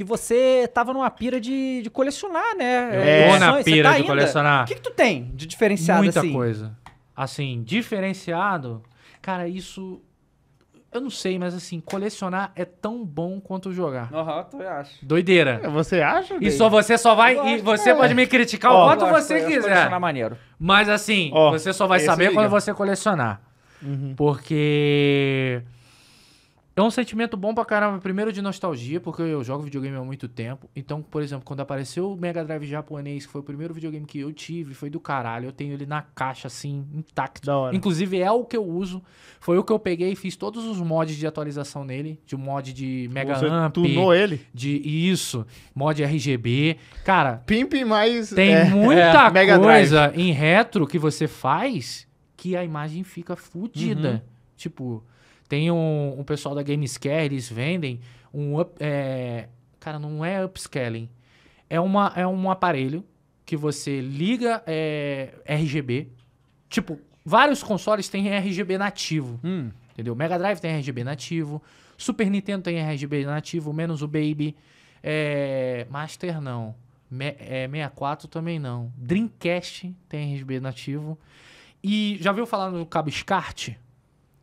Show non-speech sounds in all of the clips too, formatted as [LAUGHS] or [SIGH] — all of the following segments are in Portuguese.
que você tava numa pira de, de colecionar, né? Eu é, na pira tá de ainda. colecionar. O que, que, tu tem de diferenciado Muita assim? coisa. Assim, diferenciado, cara, isso. Eu não sei, mas assim, colecionar é tão bom quanto jogar. Aham, uhum, tu acha. Doideira. É, você acha? E só você só vai. e você é. pode me criticar oh, o quanto você é quiser. Colecionar maneiro. Mas assim, oh, você só vai saber quando você colecionar. Uhum. Porque. É um sentimento bom pra caramba, primeiro de nostalgia, porque eu jogo videogame há muito tempo. Então, por exemplo, quando apareceu o Mega Drive japonês, que foi o primeiro videogame que eu tive, foi do caralho. Eu tenho ele na caixa, assim, intacto. Da hora. Inclusive, é o que eu uso. Foi o que eu peguei e fiz todos os mods de atualização nele. De mod de Mega Você Amp. tunou ele? De isso. Mod RGB. Cara... Pimp mais... Tem é, muita é, Mega coisa Drive. em retro que você faz que a imagem fica fodida. Uhum. Tipo... Tem um, um pessoal da Gamescare, eles vendem um up, é, cara, não é upscaling. É, uma, é um aparelho que você liga é, RGB. Tipo, vários consoles têm RGB nativo. Hum. Entendeu? Mega Drive tem RGB nativo. Super Nintendo tem RGB nativo, menos o Baby. É, Master não. Me, é, 64 também não. Dreamcast tem RGB nativo. E já viu falar no cabo SCART?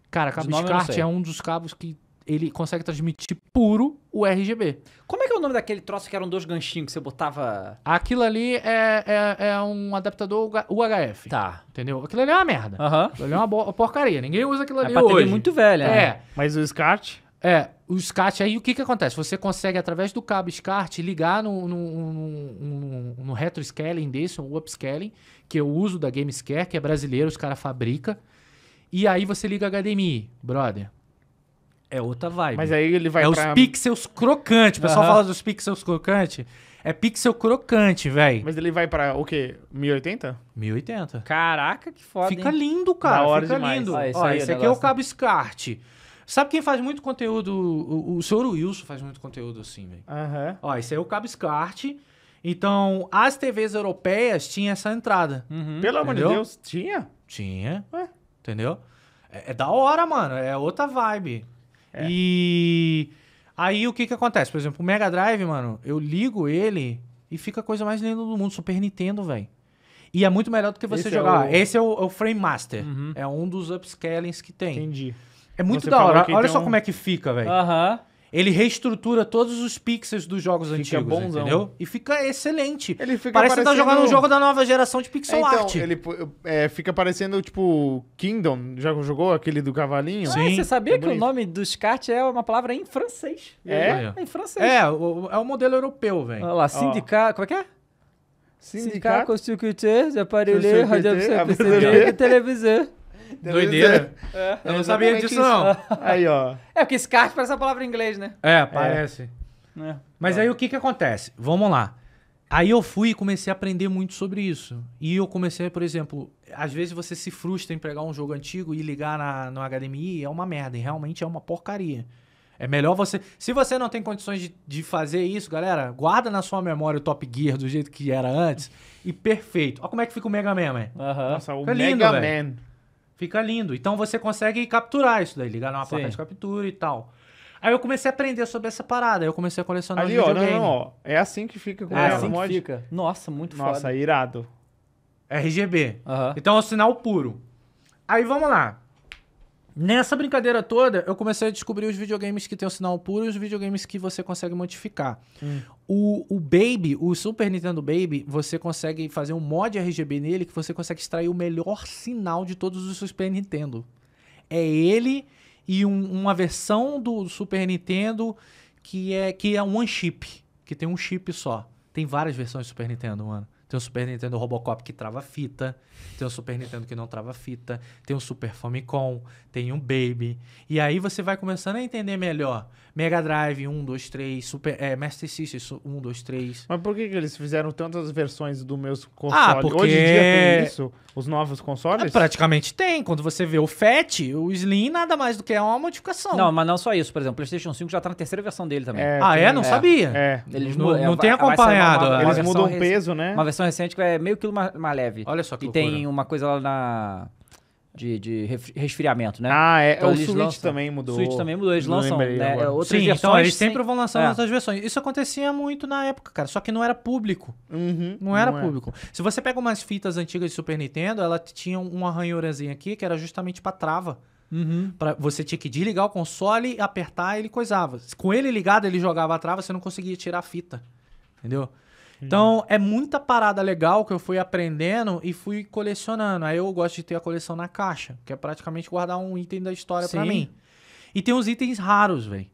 Cara, cabo de SCART é um dos cabos que ele consegue transmitir puro o RGB. Como é que é o nome daquele troço que eram dois ganchinhos que você botava? Aquilo ali é, é, é um adaptador UHF. Tá. Entendeu? Aquilo ali é uma merda. Aham. Uhum. Aquilo ali é uma, porcaria. Ninguém usa aquilo ali é hoje. TV muito velha. Né? É. Mas o SCART... É, o SCART aí, o que que acontece? Você consegue, através do cabo SCART, ligar no, no, no, no, no retroscaling desse, um upscaling, que eu uso da GameScare, que é brasileiro, os caras fabricam. E aí você liga HDMI, brother. É outra vibe. Mas aí ele vai É pra... os pixels crocante. O pessoal uhum. fala dos pixels crocante. É pixel crocante, velho. Mas ele vai pra o quê? 1080? 1080. Caraca, que foda. Fica hein? lindo, cara. hora Fica demais. lindo. Ah, esse Ó, é esse é aqui é o cabo SCART. Sabe quem faz muito conteúdo? O, o senhor Wilson faz muito conteúdo assim, velho. Aham. Uhum. Ó, esse é o cabo SCART. Então, as TVs europeias tinham essa entrada. Uhum. Pelo amor de Deus, tinha? Tinha. Ué? Entendeu? É, é da hora, mano. É outra vibe. É. E aí o que que acontece? Por exemplo, o Mega Drive, mano, eu ligo ele e fica a coisa mais linda do mundo. Super Nintendo, velho. E é muito melhor do que você Esse é jogar. É o... Esse é o, é o Frame Master. Uhum. É um dos upscalings que tem. Entendi. É muito você da hora. Olha só como é que fica, velho. Aham. Uhum. Ele reestrutura todos os pixels dos jogos fica antigos, bonzão. entendeu? E fica excelente. Ele fica Parece parecendo... que tá jogando um jogo da nova geração de pixel é, então, art. Ele é, fica parecendo, tipo, Kingdom, já jogou aquele do cavalinho? Sim. Ah, você sabia é que bonito. o nome dos kart é uma palavra em francês? É? É, é em francês. É, o, é o modelo europeu, velho. Olha lá, sindicato... Oh. Como é que é? Sindicato, sindicato constituinte, aparelho, radio, televisão. [LAUGHS] Doideira. É. é. Eu não sabia disso, isso. não. [LAUGHS] Aí, ó. É, porque SCARF parece a palavra em inglês, né? É, parece. É. Mas é. aí o que que acontece? Vamos lá. Aí eu fui e comecei a aprender muito sobre isso. E eu comecei, por exemplo, às vezes você se frustra em pegar um jogo antigo e ligar na, no HDMI é uma merda, e realmente é uma porcaria. É melhor você. Se você não tem condições de, de, fazer isso, galera, guarda na sua memória o Top Gear do jeito que era antes. E perfeito. Olha como é que fica o Mega Man, man. Nossa, o é Mega Man. Fica lindo. Então você consegue capturar isso daí, ligar numa Sim. placa de captura e tal. Aí eu comecei a aprender sobre essa parada, aí eu comecei a colecionar Ali, ó, não, não, ó. É assim que fica com é ela. assim que fica. Nossa, muito Nossa, foda. Nossa, irado. RGB. Uhum. Então é o sinal puro. Aí vamos lá. Nessa brincadeira toda, eu comecei a descobrir os videogames que tem o sinal puro e os videogames que você consegue modificar. Hum. O, o Baby, o Super Nintendo Baby, você consegue fazer um mod RGB nele que você consegue extrair o melhor sinal de todos os Super Nintendo. É ele e um, uma versão do Super Nintendo que é que é one chip, que tem um chip só. Tem várias versões do Super Nintendo, mano. Tem o Super Nintendo Robocop que trava fita. Tem o Super Nintendo que não trava fita. Tem o Super Famicom. Tem um Baby. E aí você vai começando a entender melhor. Mega Drive 1, 2, 3. Super, é, Master System 1, 2, 3. Mas por que, que eles fizeram tantas versões do meus consoles? Ah, porque... Hoje em dia tem isso? Os novos consoles? É, praticamente tem. Quando você vê o Fat, o Slim, nada mais do que é uma modificação. Não, mas não só isso. Por exemplo, o PlayStation 5 já tá na terceira versão dele também. É, ah, tem, é? Não é, sabia. É. Eles não, não é, tem acompanhado. Uma, uma eles mudam o peso, né? Uma versão recente que é meio quilo mais, mais leve. Olha só que E loucura. tem uma coisa lá na... De, de resfriamento, né? Ah, é. Então, o Switch lançam, também mudou. O Switch também mudou. Eles lançam né, agora. outras Sim, versões. Então eles sempre vão lançar é. outras versões. Isso acontecia muito na época, cara. Só que não era público. Uhum, não era não é. público. É. Se você pega umas fitas antigas de Super Nintendo, ela tinha um ranhurazinha aqui que era justamente pra trava. Uhum. Pra, você tinha que desligar o console, apertar ele coisava. Com ele ligado, ele jogava a trava, você não conseguia tirar a fita. Entendeu? Então, é muita parada legal que eu fui aprendendo e fui colecionando. Aí eu gosto de ter a coleção na caixa, que é praticamente guardar um item da história para mim. E tem uns itens raros, velho.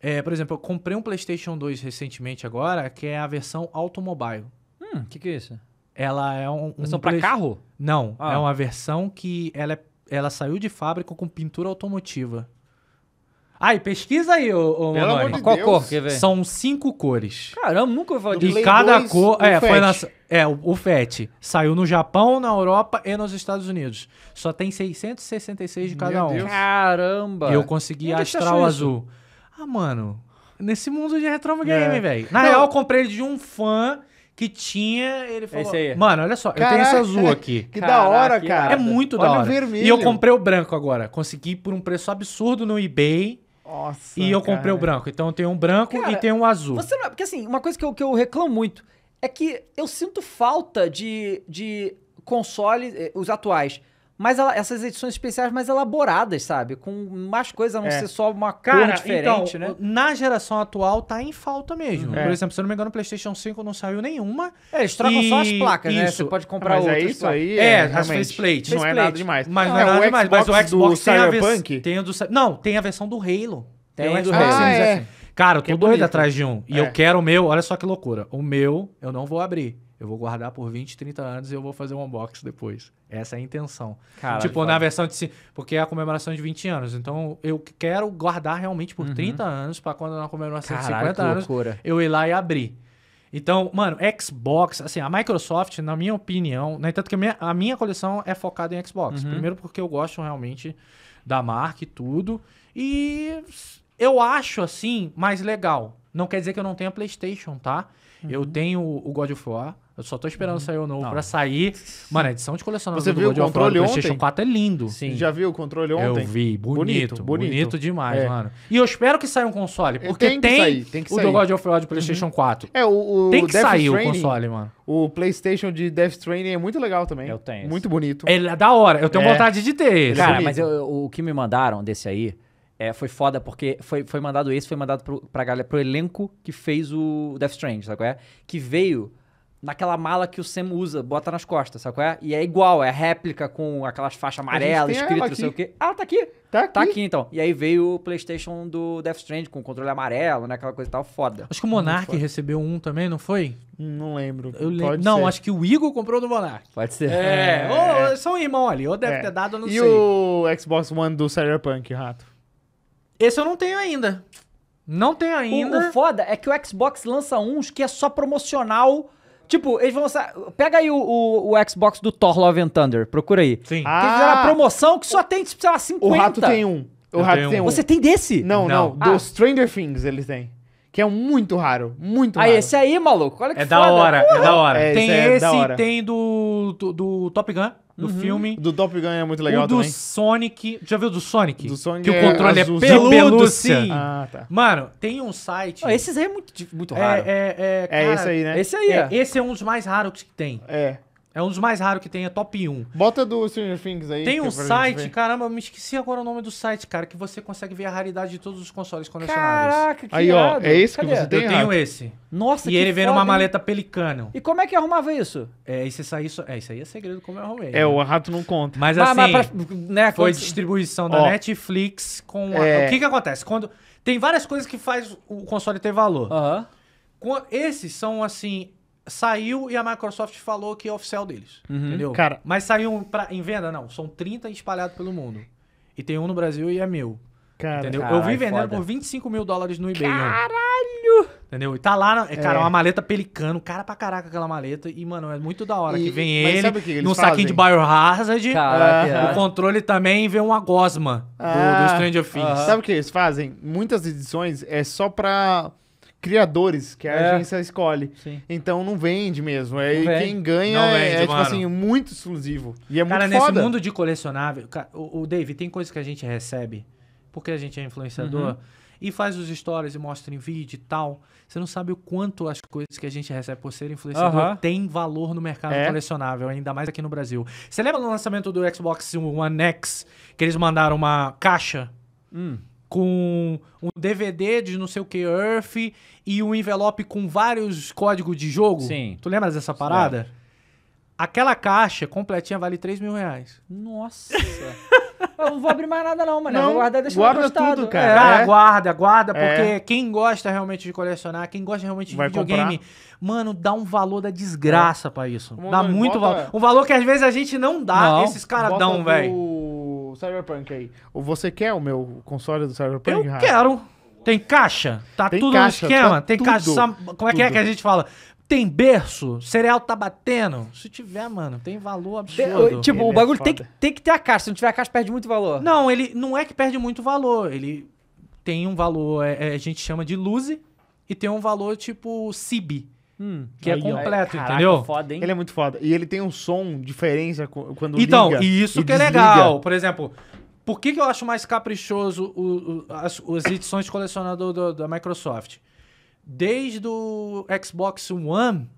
É, por exemplo, eu comprei um PlayStation 2 recentemente agora, que é a versão automobile. Hum, o que, que é isso? Ela é um. um versão um pra carro? Não, ah. é uma versão que ela, é, ela saiu de fábrica com pintura automotiva. Ai, pesquisa aí, ô, ô Pelo amor de Qual cor São cinco cores. Caramba, nunca vou de E cada cor. o É, foi na, é, o, o FET. Saiu no Japão, na Europa e nos Estados Unidos. Só tem 666 de cada Meu um. Deus. Caramba. E eu consegui é astral isso? azul. Ah, mano. Nesse mundo de retro é. game, velho. Na real, eu comprei de um fã que tinha. Ele falou. Esse aí. Mano, olha só, eu tenho esse azul aqui. [LAUGHS] Que da hora, cara. É muito Olha da o hora. vermelho. E eu comprei o branco agora. Consegui por um preço absurdo no eBay. Nossa, e eu cara. comprei o branco. Então eu tenho um branco cara, e tem um azul. Você não, é, porque assim, uma coisa que eu, que eu reclamo muito é que eu sinto falta de, de consoles, eh, os atuais, mas essas edições especiais mais elaboradas, sabe? Com mais coisa, a não é. ser só uma Cara, cor diferente, então, né? Na geração atual tá em falta mesmo. Uhum. É. Por exemplo, se eu não me engano, no PlayStation 5 não saiu nenhuma. É, eles trocam e... só as placas, né? isso. né? Você pode comprar mas é outras. É isso aí? É, é as faceplates. Não é nada demais. Mas é não, não é nada demais. Mas o Xbox tem a versão. Tem do... Não, tem a versão do Halo. Tem, tem do Halo. Ah, é. Cara, eu tô é doido atrás de um. E eu quero o meu, olha só que loucura. O meu eu não vou abrir. Eu vou guardar por 20, 30 anos e eu vou fazer um unboxing depois. Essa é a intenção. Caralho, tipo, cara. na versão de. Porque é a comemoração de 20 anos. Então, eu quero guardar realmente por uhum. 30 anos para quando na é comemoração Caralho, de 50 anos eu ir lá e abrir. Então, mano, Xbox, assim, a Microsoft, na minha opinião, né? Tanto que a minha, a minha coleção é focada em Xbox. Uhum. Primeiro porque eu gosto realmente da marca e tudo. E eu acho, assim, mais legal. Não quer dizer que eu não tenha PlayStation, tá? Uhum. Eu tenho o God of War, eu só tô esperando uhum. sair o novo não. pra sair. Mano, a edição de colecionador Você do viu God o controle War, ontem? PlayStation 4 é lindo. Sim. Já viu o controle ontem? Eu vi. Bonito. Bonito, bonito. bonito demais, é. mano. E eu espero que saia um console. É, porque tem, tem, sair, tem o sair. God of War de PlayStation uhum. 4. É, o, o Tem que Death sair Training, o console, mano. O PlayStation de Death Stranding é muito legal também. Eu tenho. Muito bonito. Ele é da hora. Eu tenho é. vontade de ter esse. Cara, é mas eu, o que me mandaram desse aí... É, foi foda porque foi, foi mandado esse, foi mandado pro, pra galera, pro elenco que fez o Death Stranding, sabe qual é? Que veio naquela mala que o Sam usa, bota nas costas, sabe qual é? E é igual, é réplica com aquelas faixas amarelas, escrito não sei o quê. Ah, tá aqui. tá, tá aqui! Tá aqui. então. E aí veio o PlayStation do Death Strand com o controle amarelo, né? Aquela coisa e tal, foda. Acho que o Monark recebeu um também, não foi? Não lembro. Eu lembro. Pode não, ser. acho que o Igor comprou do Monark. Pode ser. É, é. Ou, é. são irmão ali, ou deve é. ter dado, eu não e sei. E o Xbox One do Cyberpunk, rato? Esse eu não tenho ainda. Não tenho ainda. O, o foda é que o Xbox lança uns que é só promocional Tipo, eles vão lançar. Pega aí o, o, o, Xbox do Thor Love and Thunder, procura aí. Sim. Ah, que eles fizeram a ah! promoção que só tem, tipo, sei lá, 50. O rato tem um. O Eu rato tem um. Você tem desse? Não, não. não. Ah. Do Stranger Things eles têm. Que é muito raro, muito ah, raro. Ah, esse aí, maluco, olha que é foda. Da hora, é da hora, é da hora. tem esse, é esse hora. tem do, do, do Top Gun do uhum. filme. Do Top Gun é muito legal o do também. Sonic. Já viu do Sonic? Do Sonic Que é o controle azul. é peludo, peludo sim. Ah, tá. Mano, tem um site. Oh, esses aí é muito, muito raro. É, é, é, é cara, é esse aí, né? Esse aí é, é. Esse é um dos mais raros que tem. É. É um dos mais raros que tem, é top 1. Bota do Stranger Things aí. Tem é um site, caramba, eu me esqueci agora o nome do site, cara, que você consegue ver a raridade de todos os consoles conexionados. Caraca, que Aí, ó, é esse que você tem? Eu tenho esse. Nossa, e que E ele vem uma numa maleta pelicano. E como é que arrumava isso? É, isso, você aí- isso, é, isso aí é segredo como eu arrumei. É, né? É, o rato não conta. Mas assim, pra- né, foi quando- distribuição da Ó. Netflix com... a- é. O que que acontece? Quando... Tem várias coisas que faz o console ter valor. Aham. Esses são, assim, saiu e a Microsoft falou que é oficial deles. Uhum. Entendeu? Cara, Mas saiu pra, em venda? Não. São 30 espalhados pelo mundo. E tem um no Brasil e é meu. Cara, entendeu? Carai, eu vi vendendo foda. por 25 mil dólares no eBay. Caralho! Mano. Entendeu? E tá lá, na, é. cara, uma maleta pelicano, cara pra caraca aquela maleta. E, mano, é muito da hora e, que vem ele que num fazem? saquinho de Biohazard. Caraca, ah, o é. controle também vem uma gosma ah, do, do ah, Stranger Things. sabe o que eles fazem? Muitas edições é só pra criadores, que a é. agência escolhe. Sim. Então não vende mesmo. É, não vende. quem ganha não é, vende, é tipo assim, muito exclusivo. E é cara, muito Cara, nesse mundo de colecionável... O, o Dave, tem coisa que a gente recebe, porque a gente é influenciador, uhum. e faz os stories e mostra em vídeo e tal. Você não sabe o quanto as coisas que a gente recebe por ser influenciador uhum. tem valor no mercado é. colecionável, ainda mais aqui no Brasil. Você lembra do lançamento do Xbox One X, que eles mandaram uma caixa? Hum com um DVD de não sei o que Earth e um envelope com vários códigos de jogo. Sim. Tu lembra dessa parada? Sim. Aquela caixa completinha vale 3 mil reais. Nossa! [LAUGHS] eu não vou abrir mais nada, não, mano. Não, vou guardar deixa guarda tudo, cara. Ah, é. Cara, guarda, guarda, é. porque é. quem gosta realmente de colecionar, quem gosta realmente de Vai videogame, comprar. mano, dá um valor da desgraça é. para isso. Mano, dá muito bota... valor. Um valor que às vezes a gente não dá, não, esses caras dão, velho. Cyberpunk aí. Você quer o meu console do Cyberpunk? Eu quero. Tem caixa? Tá tem tudo caixa, no esquema? Tá tem tudo, caixa. Como tudo. é que é que a gente fala? Tem berço? Cereal tá batendo? Se tiver, mano, tem valor absurdo. tipo, ele o é bagulho é tem, que, tem que ter a caixa. Se não tiver a caixa, perde muito valor. Não, ele não é que perde muito valor. Ele tem um valor, é, é, a gente chama de lose, e tem um valor tipo CIB, Hum, que é aí, é completo, caraca, entendeu? Foda, ele é muito foda. E ele tem um som diferença quando então, liga. Então, isso e que é desliga. é legal. Por exemplo, por que, que eu acho mais caprichoso o, o, as, as, edições de colecionador do, da Microsoft? Desde o Xbox One,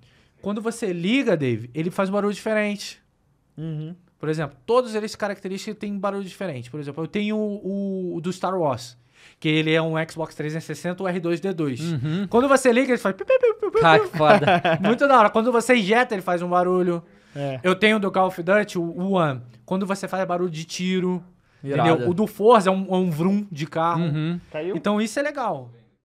quando você liga, Dave, ele faz um barulho diferente. Uhum. Por exemplo, todos eles características têm barulho diferente. Por exemplo, eu tenho o, o do Star Wars que ele é um Xbox 360 ou R2-D2. Uhum. Quando você liga, ele faz... Ah, que foda. [LAUGHS] Muito da hora. Quando você injeta, ele faz um barulho. É. Eu tenho do Call of Duty, o One. Quando você faz barulho de tiro... Entendeu? O do Forza é um, é um vrum de carro. Uhum. Então isso é legal.